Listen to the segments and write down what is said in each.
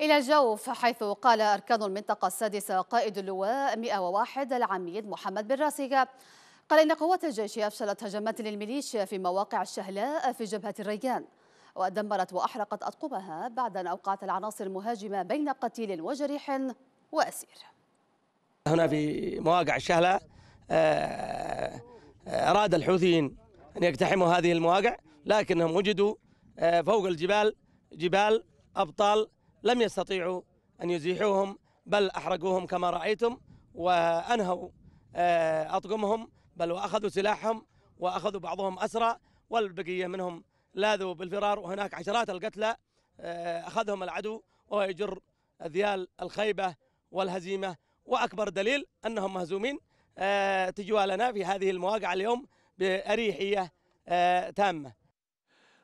إلى الجوف حيث قال أركان المنطقة السادسة قائد اللواء 101 العميد محمد بن راسيغا قال إن قوات الجيش أفشلت هجمات للميليشيا في مواقع الشهلاء في جبهة الريان ودمرت وأحرقت أطقمها بعد أن أوقعت العناصر المهاجمة بين قتيل وجريح وأسير هنا في مواقع الشهلاء آه، آه، أراد الحوثيين أن يقتحموا هذه المواقع لكنهم وجدوا آه، فوق الجبال جبال أبطال لم يستطيعوا أن يزيحوهم بل أحرقوهم كما رأيتم وأنهوا آه، أطقمهم بل وأخذوا سلاحهم وأخذوا بعضهم أسرى والبقية منهم لاذوا بالفرار وهناك عشرات القتلى آه، أخذهم العدو وهو يجر ذيال الخيبة والهزيمة وأكبر دليل أنهم مهزومين آه، تجوالنا في هذه المواقع اليوم بأريحية تامة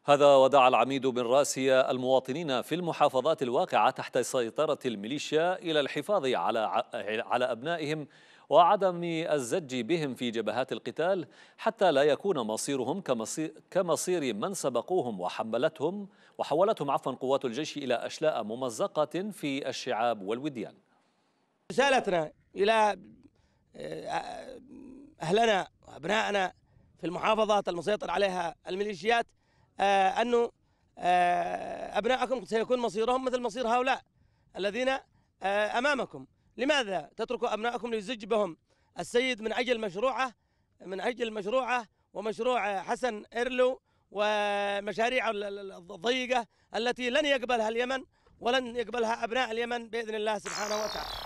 هذا ودعا العميد بن راسيا المواطنين في المحافظات الواقعة تحت سيطرة الميليشيا إلى الحفاظ على على أبنائهم وعدم الزج بهم في جبهات القتال حتى لا يكون مصيرهم كمصير, كمصير من سبقوهم وحملتهم وحولتهم عفوا قوات الجيش إلى أشلاء ممزقة في الشعاب والوديان رسالتنا إلى آه، آه، أهلنا وأبنائنا في المحافظات المسيطر عليها الميليشيات آه، أنه آه، أبنائكم سيكون مصيرهم مثل مصير هؤلاء الذين آه، أمامكم لماذا تتركوا أبنائكم ليزج بهم السيد من أجل مشروعه من أجل مشروعه ومشروع حسن إيرلو ومشاريع الضيقة التي لن يقبلها اليمن ولن يقبلها أبناء اليمن بإذن الله سبحانه وتعالى